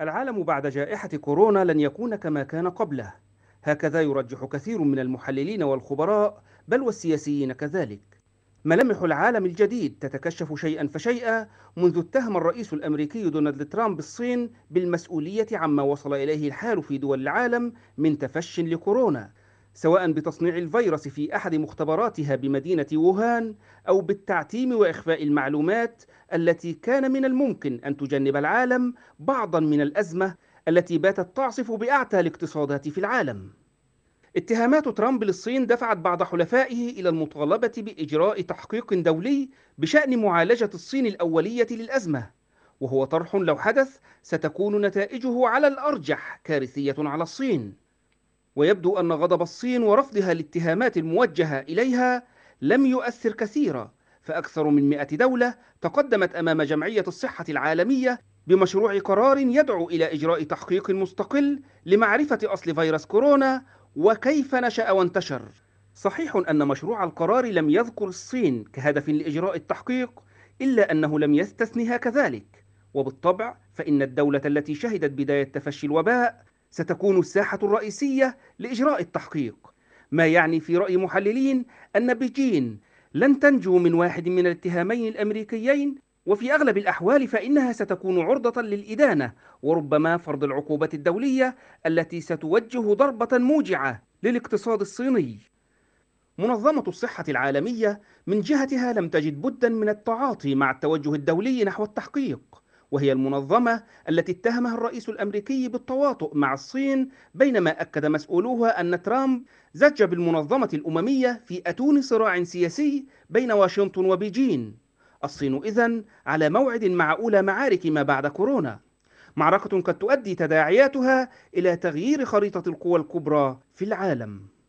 العالم بعد جائحة كورونا لن يكون كما كان قبله هكذا يرجح كثير من المحللين والخبراء بل والسياسيين كذلك ملامح العالم الجديد تتكشف شيئا فشيئا منذ اتهم الرئيس الامريكي دونالد ترامب الصين بالمسؤوليه عما وصل اليه الحال في دول العالم من تفش لكورونا سواء بتصنيع الفيروس في احد مختبراتها بمدينه ووهان او بالتعتيم واخفاء المعلومات التي كان من الممكن ان تجنب العالم بعضا من الازمه التي باتت تعصف باعتى الاقتصادات في العالم. اتهامات ترامب للصين دفعت بعض حلفائه الى المطالبه باجراء تحقيق دولي بشان معالجه الصين الاوليه للازمه، وهو طرح لو حدث ستكون نتائجه على الارجح كارثيه على الصين. ويبدو أن غضب الصين ورفضها الاتهامات الموجهة إليها لم يؤثر كثيرا فأكثر من 100 دولة تقدمت أمام جمعية الصحة العالمية بمشروع قرار يدعو إلى إجراء تحقيق مستقل لمعرفة أصل فيروس كورونا وكيف نشأ وانتشر. صحيح أن مشروع القرار لم يذكر الصين كهدف لإجراء التحقيق إلا أنه لم يستثنها كذلك، وبالطبع فإن الدولة التي شهدت بداية تفشي الوباء ستكون الساحة الرئيسية لإجراء التحقيق ما يعني في رأي محللين أن بيجين لن تنجو من واحد من الاتهامين الأمريكيين وفي أغلب الأحوال فإنها ستكون عرضة للإدانة وربما فرض العقوبة الدولية التي ستوجه ضربة موجعة للاقتصاد الصيني منظمة الصحة العالمية من جهتها لم تجد بدا من التعاطي مع التوجه الدولي نحو التحقيق وهي المنظمة التي اتهمها الرئيس الأمريكي بالتواطؤ مع الصين بينما أكد مسؤولوها أن ترامب زج بالمنظمة الأممية في أتون صراع سياسي بين واشنطن وبيجين الصين إذن على موعد مع أولى معارك ما بعد كورونا معركة قد تؤدي تداعياتها إلى تغيير خريطة القوى الكبرى في العالم